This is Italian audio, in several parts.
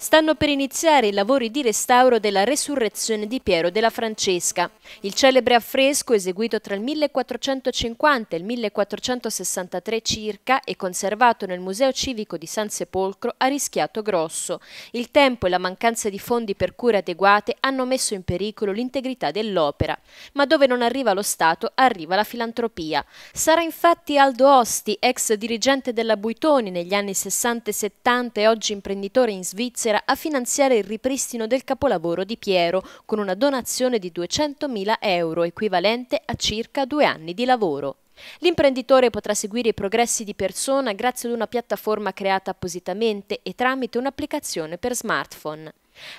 Stanno per iniziare i lavori di restauro della Resurrezione di Piero della Francesca. Il celebre affresco, eseguito tra il 1450 e il 1463 circa e conservato nel Museo Civico di San Sepolcro, ha rischiato grosso. Il tempo e la mancanza di fondi per cure adeguate hanno messo in pericolo l'integrità dell'opera. Ma dove non arriva lo Stato, arriva la filantropia. Sarà infatti Aldo Osti, ex dirigente della Buitoni negli anni 60 e 70 e oggi imprenditore in Svizzera, sera a finanziare il ripristino del capolavoro di Piero con una donazione di 200.000 euro, equivalente a circa due anni di lavoro. L'imprenditore potrà seguire i progressi di persona grazie ad una piattaforma creata appositamente e tramite un'applicazione per smartphone.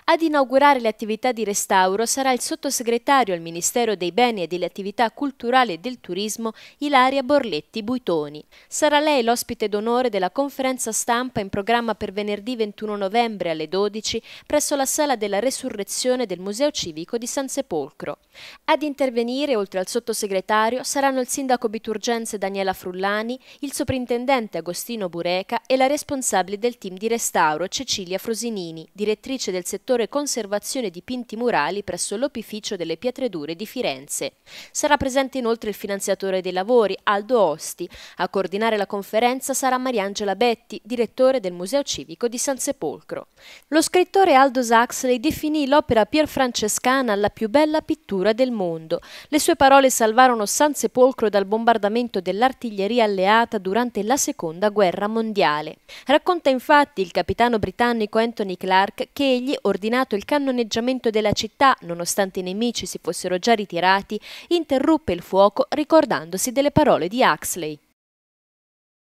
Ad inaugurare le attività di restauro sarà il sottosegretario al Ministero dei Beni e delle Attività Culturali e del Turismo Ilaria Borletti Buitoni. Sarà lei l'ospite d'onore della conferenza stampa in programma per venerdì 21 novembre alle 12 presso la Sala della Resurrezione del Museo Civico di San Sepolcro. Ad intervenire, oltre al sottosegretario, saranno il sindaco Biturgenze Daniela Frullani, il soprintendente Agostino Bureca e la responsabile del team di restauro Cecilia Frosinini, direttrice del settore conservazione di pinti murali presso l'opificio delle pietre dure di Firenze. Sarà presente inoltre il finanziatore dei lavori, Aldo Osti. A coordinare la conferenza sarà Mariangela Betti, direttore del Museo Civico di San Sepolcro. Lo scrittore Aldo Saxley definì l'opera pierfrancescana la più bella pittura del mondo. Le sue parole salvarono San Sepolcro dal bombardamento dell'artiglieria alleata durante la Seconda Guerra Mondiale. Racconta infatti il capitano britannico Anthony Clark che egli ordinato il cannoneggiamento della città, nonostante i nemici si fossero già ritirati, interruppe il fuoco ricordandosi delle parole di Huxley.